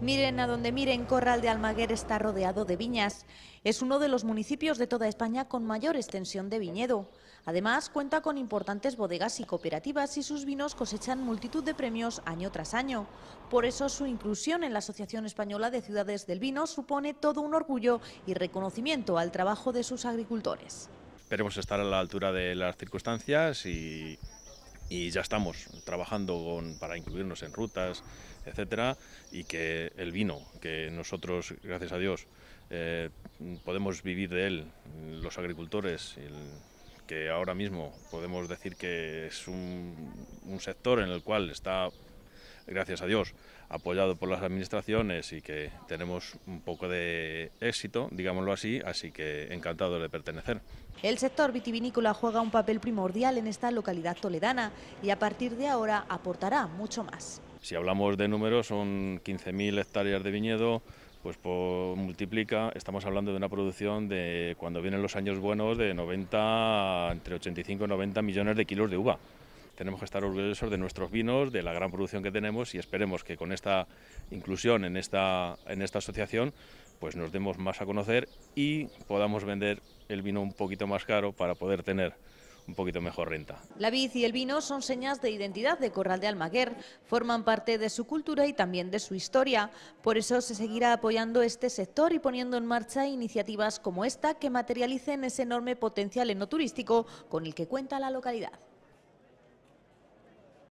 Miren a donde miren, Corral de Almaguer está rodeado de viñas. Es uno de los municipios de toda España con mayor extensión de viñedo. Además, cuenta con importantes bodegas y cooperativas y sus vinos cosechan multitud de premios año tras año. Por eso, su inclusión en la Asociación Española de Ciudades del Vino supone todo un orgullo y reconocimiento al trabajo de sus agricultores. Esperemos estar a la altura de las circunstancias y y ya estamos trabajando con, para incluirnos en rutas, etcétera, y que el vino, que nosotros, gracias a Dios, eh, podemos vivir de él, los agricultores, que ahora mismo podemos decir que es un, un sector en el cual está gracias a Dios, apoyado por las administraciones y que tenemos un poco de éxito, digámoslo así, así que encantado de pertenecer. El sector vitivinícola juega un papel primordial en esta localidad toledana y a partir de ahora aportará mucho más. Si hablamos de números, son 15.000 hectáreas de viñedo, pues multiplica, estamos hablando de una producción de, cuando vienen los años buenos, de 90, entre 85 y 90 millones de kilos de uva tenemos que estar orgullosos de nuestros vinos, de la gran producción que tenemos y esperemos que con esta inclusión en esta, en esta asociación pues nos demos más a conocer y podamos vender el vino un poquito más caro para poder tener un poquito mejor renta. La vid y el vino son señas de identidad de Corral de Almaguer, forman parte de su cultura y también de su historia. Por eso se seguirá apoyando este sector y poniendo en marcha iniciativas como esta que materialicen ese enorme potencial enoturístico con el que cuenta la localidad.